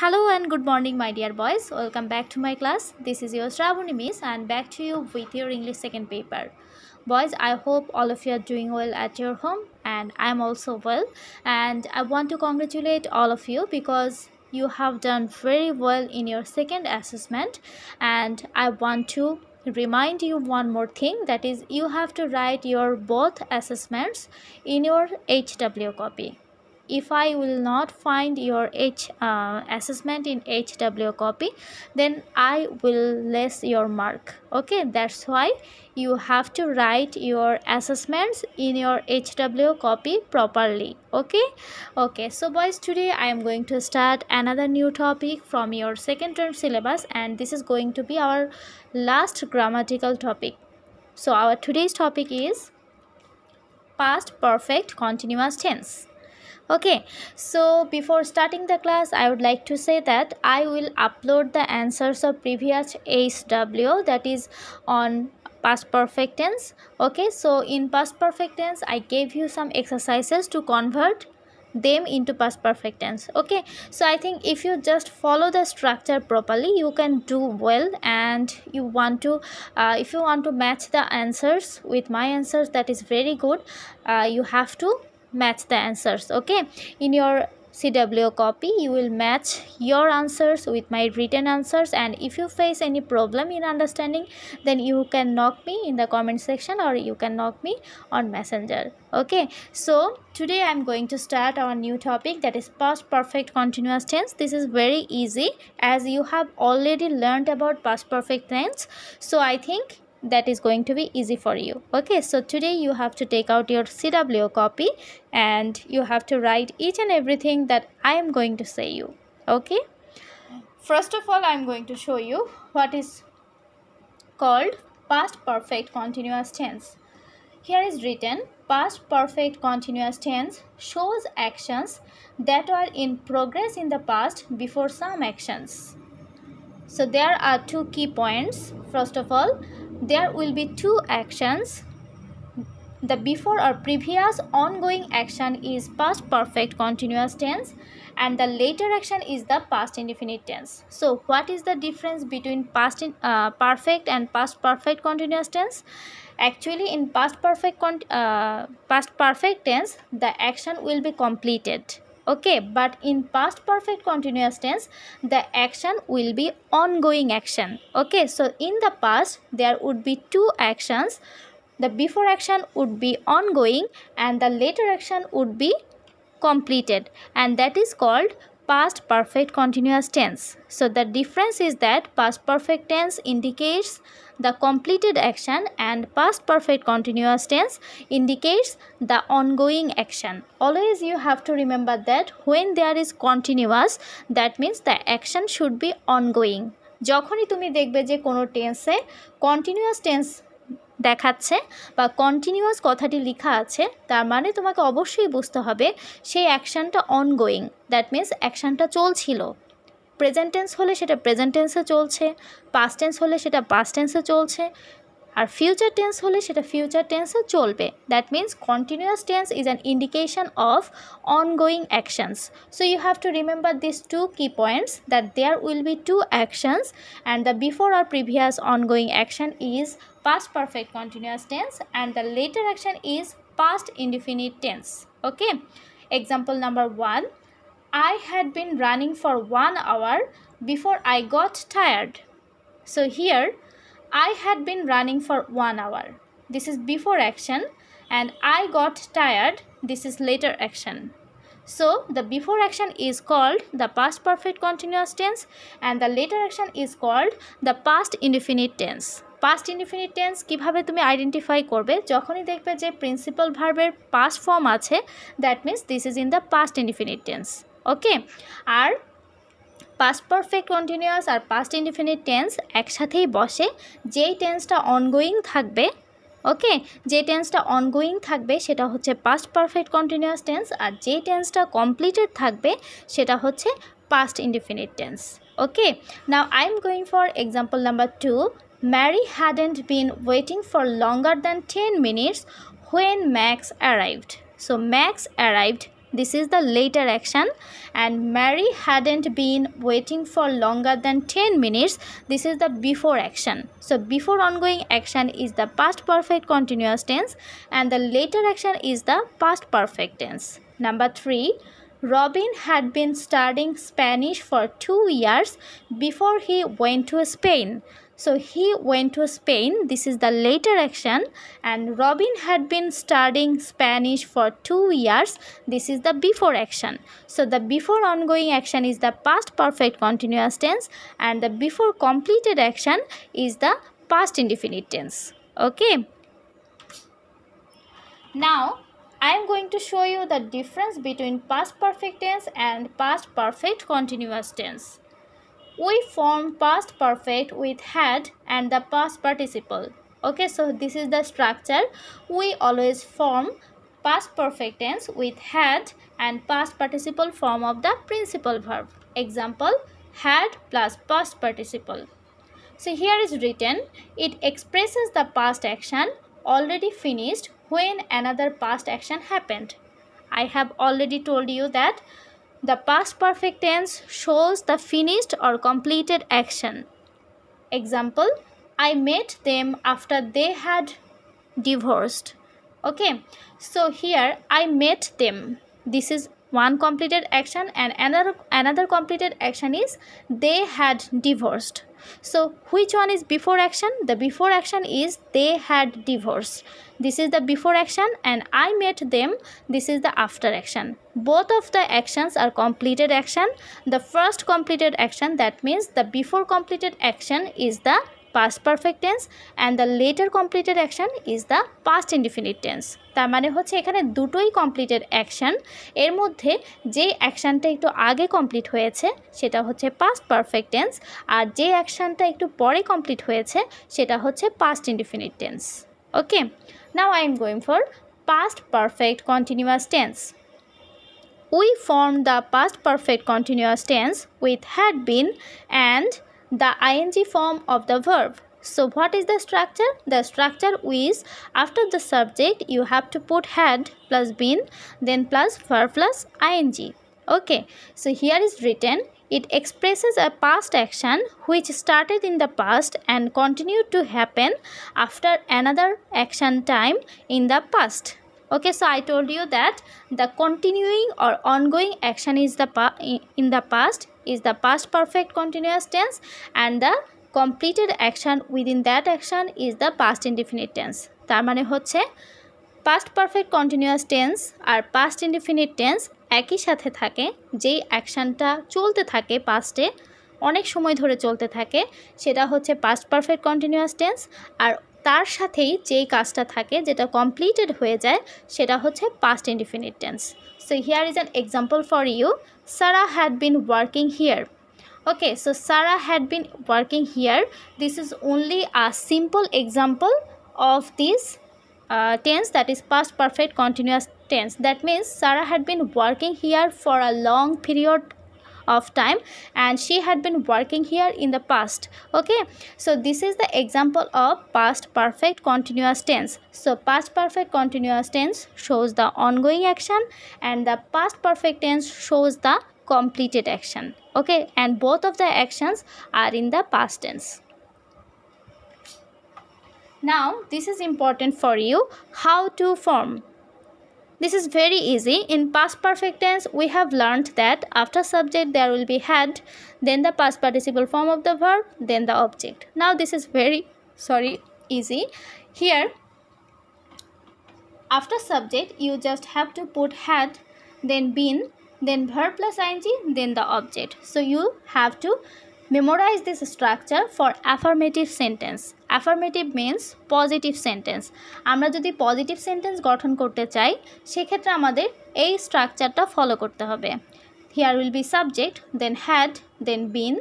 Hello and good morning my dear boys. Welcome back to my class. This is your Shravani Miss and back to you with your English second paper. Boys, I hope all of you are doing well at your home and I'm also well and I want to congratulate all of you because you have done very well in your second assessment and I want to remind you one more thing that is you have to write your both assessments in your HW copy if I will not find your H uh, assessment in HW copy then I will less your mark okay that's why you have to write your assessments in your HW copy properly okay okay so boys today I am going to start another new topic from your second term syllabus and this is going to be our last grammatical topic so our today's topic is past perfect continuous tense okay so before starting the class i would like to say that i will upload the answers of previous hw that is on past perfect tense okay so in past perfect tense i gave you some exercises to convert them into past perfect tense okay so i think if you just follow the structure properly you can do well and you want to uh, if you want to match the answers with my answers that is very good uh, you have to match the answers okay in your CWO copy you will match your answers with my written answers and if you face any problem in understanding then you can knock me in the comment section or you can knock me on messenger okay so today I'm going to start our new topic that is past perfect continuous tense this is very easy as you have already learned about past perfect tense so I think that is going to be easy for you okay so today you have to take out your cw copy and you have to write each and everything that i am going to say you okay first of all i'm going to show you what is called past perfect continuous tense here is written past perfect continuous tense shows actions that are in progress in the past before some actions so there are two key points first of all there will be two actions. The before or previous ongoing action is past perfect continuous tense and the later action is the past indefinite tense. So what is the difference between past in, uh, perfect and past perfect continuous tense? Actually in past perfect, uh, past perfect tense the action will be completed okay but in past perfect continuous tense the action will be ongoing action okay so in the past there would be two actions the before action would be ongoing and the later action would be completed and that is called past perfect continuous tense. So the difference is that past perfect tense indicates the completed action and past perfect continuous tense indicates the ongoing action. Always you have to remember that when there is continuous that means the action should be ongoing. যখনই তুমি দেখবে যে কোনো টেন্সে continuous tense দেখাচ্ছে বা continuous কথাটি লেখা আছে তার মানে তোমাকে অবশ্যই বুঝতে হবে সেই অ্যাকশানটা অনগোয়িং দ্যাট মিন্স অ্যাকশানটা চলছিল প্রেজেন্ট টেন্স হলে সেটা প্রেজেন্ট টেন্সে চলছে পাস্ট টেন্স হলে সেটা পাস্ট টেন্সে চলছে আর ফিউচার টেন্স হলে সেটা ফিউচার টেন্সে চলবে that means continuous tense is an indication of ongoing actions so you have to remember this two key points that there will be two actions and the before or previous ongoing action is past perfect continuous tense and the later action is past indefinite tense okay example number one i had been running for one hour before i got tired so here I had been running for one hour. This is before action and I got tired. This is later action. So the before action is called the past perfect continuous tense and the later action is called the past indefinite tense. Past indefinite tense কীভাবে তুমি identify করবে যখনই দেখবে যে principal ভার্বের past form আছে that means this is in the past indefinite tense okay আর past perfect continuous আর পাস্ট ইনডিফিনিট টেন্স একসাথেই বসে যেই টেন্সটা অনগোয়িং থাকবে ওকে যে টেন্সটা অনগোয়িং থাকবে সেটা হচ্ছে পাস্ট পারফেক্ট কন্টিনিউয়াস টেন্স আর যে টেন্সটা কমপ্লিটেড থাকবে সেটা হচ্ছে past indefinite tense okay now I am going for example number two Mary hadn't been waiting for longer than ten minutes when Max arrived so Max arrived This is the later action and Mary hadn't been waiting for longer than 10 minutes. This is the before action. So before ongoing action is the past perfect continuous tense and the later action is the past perfect tense. Number 3. Robin had been studying Spanish for two years before he went to Spain. So he went to Spain. This is the later action. And Robin had been studying Spanish for two years. This is the before action. So the before ongoing action is the past perfect continuous tense. And the before completed action is the past indefinite tense. Okay. Now, I am going to show you the difference between past perfect tense and past perfect continuous tense we form past perfect with had and the past participle okay so this is the structure we always form past perfect tense with had and past participle form of the principal verb example had plus past participle so here is written it expresses the past action already finished when another past action happened i have already told you that the past perfect tense shows the finished or completed action. Example I met them after they had divorced. Okay, so here I met them. This is one completed action and another another completed action is they had divorced so which one is before action the before action is they had divorced this is the before action and i met them this is the after action both of the actions are completed action the first completed action that means the before completed action is the past perfect tense and the later completed action is the past indefinite tense তার মানে হচ্ছে এখানে দুটোই completed action এর মধ্যে যে অ্যাকশানটা একটু আগে কমপ্লিট হয়েছে সেটা হচ্ছে পাস্ট পারফেক্ট টেন্স আর যে অ্যাকশানটা একটু পরে কমপ্লিট হয়েছে সেটা হচ্ছে past indefinite tense okay now I am going for past perfect continuous tense we form the past perfect continuous tense with had been and the ing form of the verb. So what is the structure? The structure is after the subject you have to put had plus been then plus verb plus ing. Okay, so here is written it expresses a past action which started in the past and continued to happen after another action time in the past. Okay, so I told you that the continuing or ongoing action is the in the past is the past perfect continuous tense and the completed action within that action is the past indefinite tense তার মানে হচ্ছে past perfect continuous tense আর past indefinite tense একই সাথে থাকে যেই অ্যাকশানটা চলতে থাকে পাস্টে অনেক সময় ধরে চলতে থাকে সেটা হচ্ছে পাস্ট পারফেক্ট কন্টিনিউয়াস টেন্স আর তার সাথেই যেই কাজটা থাকে যেটা কমপ্লিটেড হয়ে যায় সেটা হচ্ছে past indefinite tense so here is an example for you Sarah had been working here okay so Sarah had been working here this is only a simple example of this uh, tense that is past perfect continuous tense that means Sarah had been working here for a long period of time and she had been working here in the past okay so this is the example of past perfect continuous tense so past perfect continuous tense shows the ongoing action and the past perfect tense shows the completed action okay and both of the actions are in the past tense now this is important for you how to form this is very easy. In past perfect tense, we have learned that after subject there will be had, then the past participle form of the verb, then the object. Now this is very, sorry, easy. Here, after subject, you just have to put had, then been, then verb plus ing, then the object. So you have to Memorize this structure for affirmative sentence. Affirmative means positive sentence আমরা যদি positive sentence গঠন করতে চাই সেক্ষেত্রে আমাদের এই স্ট্রাকচারটা follow করতে হবে here will be subject then had then been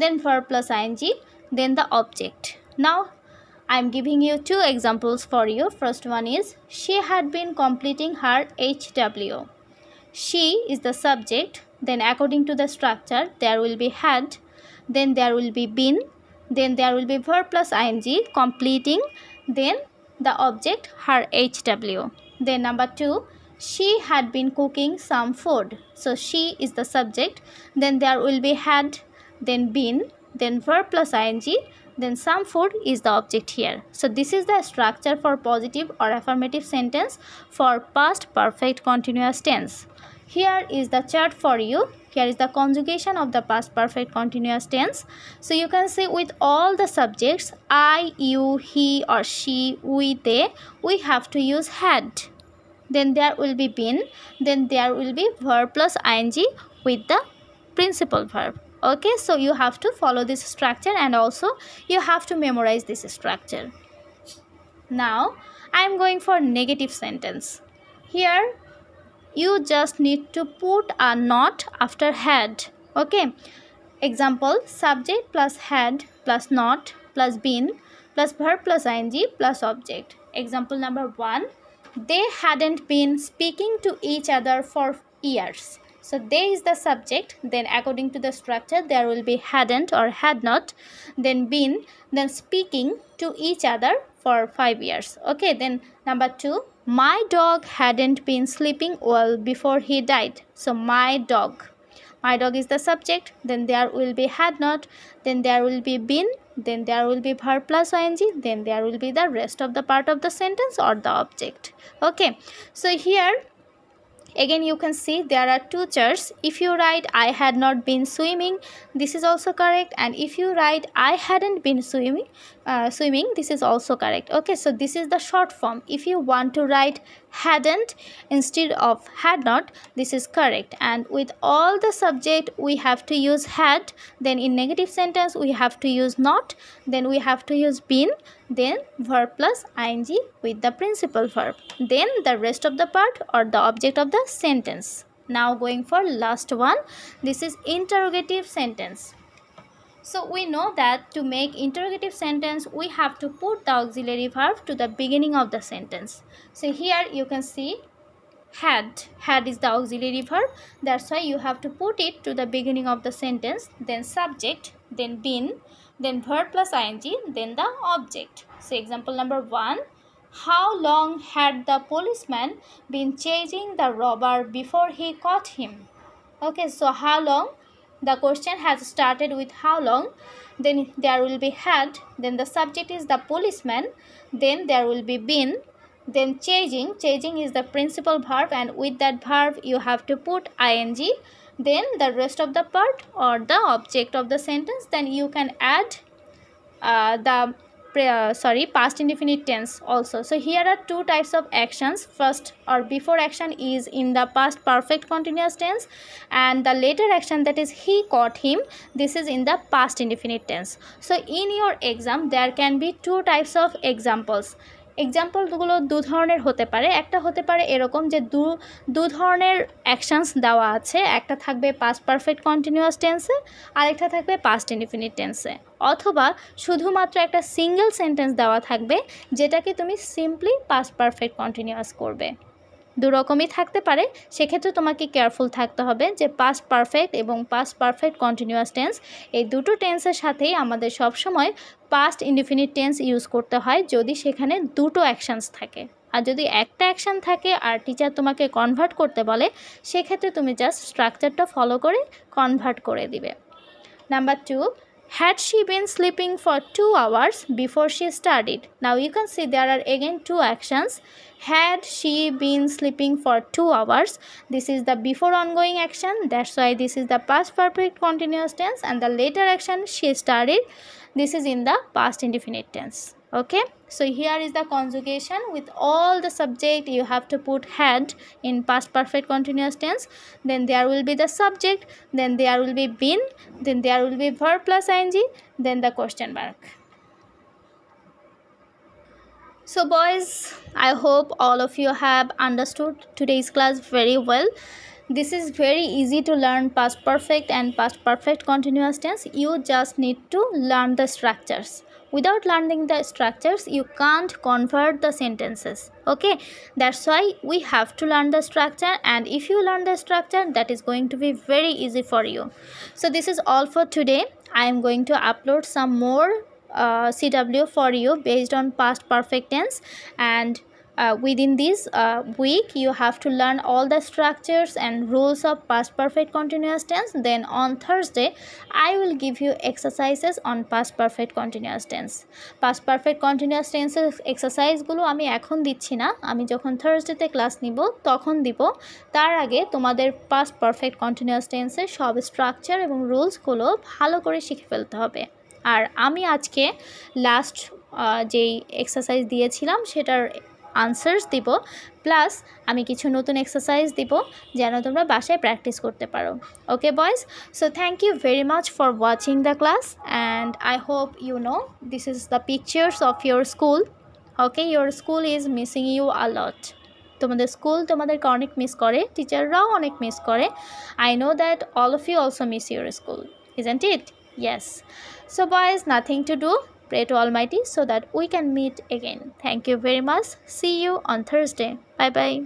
then for plus ING then the object now I am giving you two examples for you. First one is she had been completing her HW. She is the subject. Then according to the structure, there will be had, then there will be been then there will be verb plus ing completing then the object her hw then number 2 she had been cooking some food so she is the subject then there will be had then been then verb plus ing then some food is the object here so this is the structure for positive or affirmative sentence for past perfect continuous tense here is the chart for you here is the conjugation of the past perfect continuous tense so you can see with all the subjects i you he or she we they we have to use had then there will be been then there will be verb plus ing with the principal verb okay so you have to follow this structure and also you have to memorize this structure now i am going for negative sentence here you just need to put a not after had okay example subject plus had plus not plus been plus verb plus ing plus object example number one they hadn't been speaking to each other for years so they is the subject then according to the structure there will be hadn't or had not then been then speaking to each other for five years okay then number two my dog hadn't been sleeping well before he died. So, my dog. My dog is the subject. Then there will be had not. Then there will be been. Then there will be verb plus ing. Then there will be the rest of the part of the sentence or the object. Okay. So, here again you can see there are two chairs if you write i had not been swimming this is also correct and if you write i hadn't been swimming uh, swimming this is also correct okay so this is the short form if you want to write hadn't instead of had not this is correct and with all the subject we have to use had then in negative sentence we have to use not then we have to use been then verb plus ing with the principal verb then the rest of the part or the object of the sentence now going for last one this is interrogative sentence so we know that to make interrogative sentence we have to put the auxiliary verb to the beginning of the sentence so here you can see had had is the auxiliary verb that's why you have to put it to the beginning of the sentence then subject then been then verb plus ing, then the object. So example number 1, how long had the policeman been chasing the robber before he caught him? Okay, so how long? The question has started with how long, then there will be had, then the subject is the policeman, then there will be been, then chasing. Chasing is the principal verb and with that verb you have to put ing then the rest of the part or the object of the sentence then you can add uh, the uh, sorry past indefinite tense also so here are two types of actions first or before action is in the past perfect continuous tense and the later action that is he caught him this is in the past indefinite tense so in your exam there can be two types of examples এক্সাম্পলগুলো দু ধরনের হতে পারে একটা হতে পারে এরকম যে দু দু ধরনের অ্যাকশানস দেওয়া আছে একটা থাকবে পাস্ট পারফেক্ট কন্টিনিউয়াস টেন্সে আরেকটা থাকবে পাস্ট ইনফিনিট টেন্সে অথবা শুধুমাত্র একটা সিঙ্গেল সেন্টেন্স দেওয়া থাকবে যেটাকে তুমি সিম্পলি পাস্ট পারফেক্ট কন্টিনিউয়াস করবে দু রকমই থাকতে পারে সেক্ষেত্রে তোমাকে কেয়ারফুল থাকতে হবে যে পাস্ট পারফেক্ট এবং পাস্ট পারফেক্ট কন্টিনিউয়াস টেন্স এই দুটো টেন্সের সাথেই আমাদের সবসময় পাস্ট ইনডিফিনিট টেন্স ইউজ করতে হয় যদি সেখানে দুটো অ্যাকশানস থাকে আর যদি একটা অ্যাকশান থাকে আর টিচার তোমাকে কনভার্ট করতে বলে সেক্ষেত্রে তুমি জাস্ট স্ট্রাকচারটা ফলো করে কনভার্ট করে দিবে number two had she been sleeping for two hours before she studied now you can see there are again two actions had she been sleeping for 2 hours this is the before ongoing action that's why this is the past perfect continuous tense and the later action she studied this is in the past indefinite tense okay so here is the conjugation with all the subject you have to put had in past perfect continuous tense then there will be the subject then there will be been then there will be verb plus ing then the question mark so boys i hope all of you have understood today's class very well this is very easy to learn past perfect and past perfect continuous tense you just need to learn the structures without learning the structures you can't convert the sentences okay that's why we have to learn the structure and if you learn the structure that is going to be very easy for you so this is all for today i am going to upload some more CW for you based on past perfect tense and uh, within this uh, week you have to learn all the structures and rules of past perfect continuous tense then on thursday i will give you exercises on past perfect continuous tense past perfect continuous tense exercise gulo ami ekhon dicchi na ami jokhon Thursday te class nibo tokhon dibo tar age tomader past perfect continuous tense er sob structure ebong rules gulo bhalo kore shikhe felte hobe আর আমি আজকে last যেই exercise দিয়েছিলাম সেটার answers দিব plus আমি কিছু নতুন এক্সারসাইজ দিব যেন তোমরা বাসায় প্র্যাকটিস করতে পারো okay boys so thank you very much for watching the class and I hope you know this is the pictures of your school okay your school is missing you a lot তোমাদের school তোমাদেরকে অনেক miss করে টিচাররাও অনেক miss করে I know that all of you also miss your school is and it Yes. So, boys, nothing to do. Pray to Almighty so that we can meet again. Thank you very much. See you on Thursday. Bye bye.